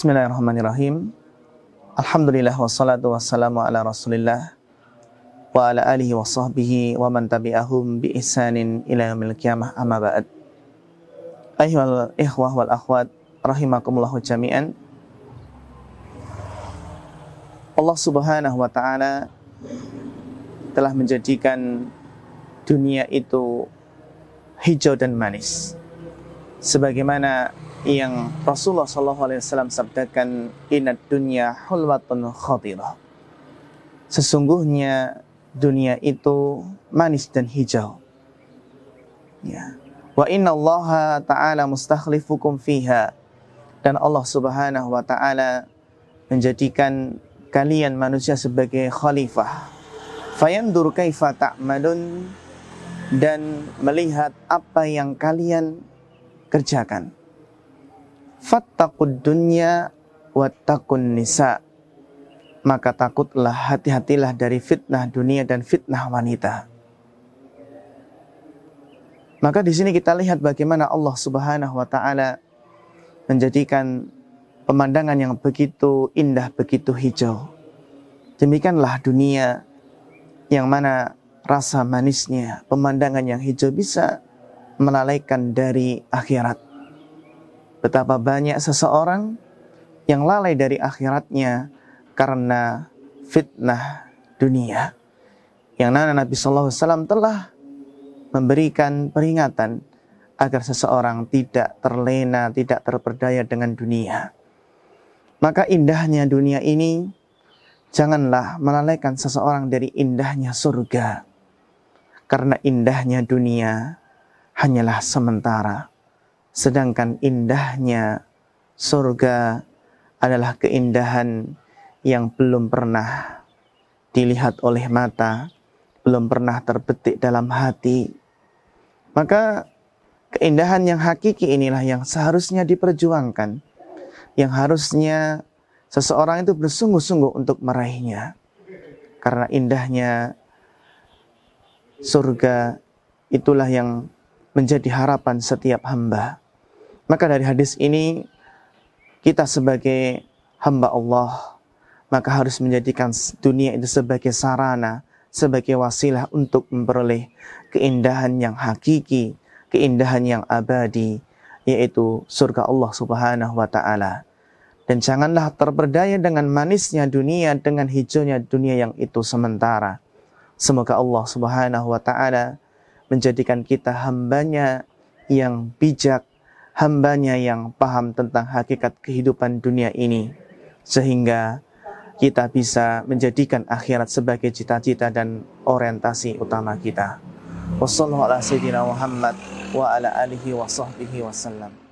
Bismillahirrahmanirrahim. Alhamdulillah wassalatu wassalamu ala Rasulillah wa ala alihi wa sahbihi wa man tabi'ahum bi ihsanin ila yaumil qiyamah amma ba'd. Ayuhal ikhwah wal akhwat rahimakumullah jami'an. Allah Subhanahu wa taala telah menjadikan dunia itu hijau dan manis. Sebagaimana yang Rasulullah Shallallahu Alaihi Wasallam sabdakan inat dunya hulwatun khatirah. Sesungguhnya dunia itu manis dan hijau. Ya. Wa inna Allah ta'ala mustakhlifukum fiha. Dan Allah subhanahu wa ta'ala menjadikan kalian manusia sebagai khalifah. Fayandur kaifa Madun dan melihat apa yang kalian kerjakan fattaqud dunya wattaqun nisa maka takutlah hati-hatilah dari fitnah dunia dan fitnah wanita maka di sini kita lihat bagaimana Allah Subhanahu wa taala menjadikan pemandangan yang begitu indah, begitu hijau. Demikianlah dunia yang mana rasa manisnya pemandangan yang hijau bisa melalaikan dari akhirat betapa banyak seseorang yang lalai dari akhiratnya karena fitnah dunia. Yang mana Nabi Shallallahu Alaihi Wasallam telah memberikan peringatan agar seseorang tidak terlena, tidak terperdaya dengan dunia. Maka indahnya dunia ini janganlah melalaikan seseorang dari indahnya surga. Karena indahnya dunia hanyalah sementara. Sedangkan indahnya surga adalah keindahan yang belum pernah dilihat oleh mata, belum pernah terbetik dalam hati. Maka keindahan yang hakiki inilah yang seharusnya diperjuangkan, yang harusnya seseorang itu bersungguh-sungguh untuk meraihnya. Karena indahnya surga itulah yang menjadi harapan setiap hamba. Maka dari hadis ini kita sebagai hamba Allah maka harus menjadikan dunia itu sebagai sarana, sebagai wasilah untuk memperoleh keindahan yang hakiki, keindahan yang abadi, yaitu surga Allah Subhanahu wa taala. Dan janganlah terberdaya dengan manisnya dunia, dengan hijaunya dunia yang itu sementara. Semoga Allah Subhanahu wa taala menjadikan kita hambanya yang bijak, hambanya yang paham tentang hakikat kehidupan dunia ini sehingga kita bisa menjadikan akhirat sebagai cita-cita dan orientasi utama kita. Wassalamualaikum warahmatullahi wabarakatuh.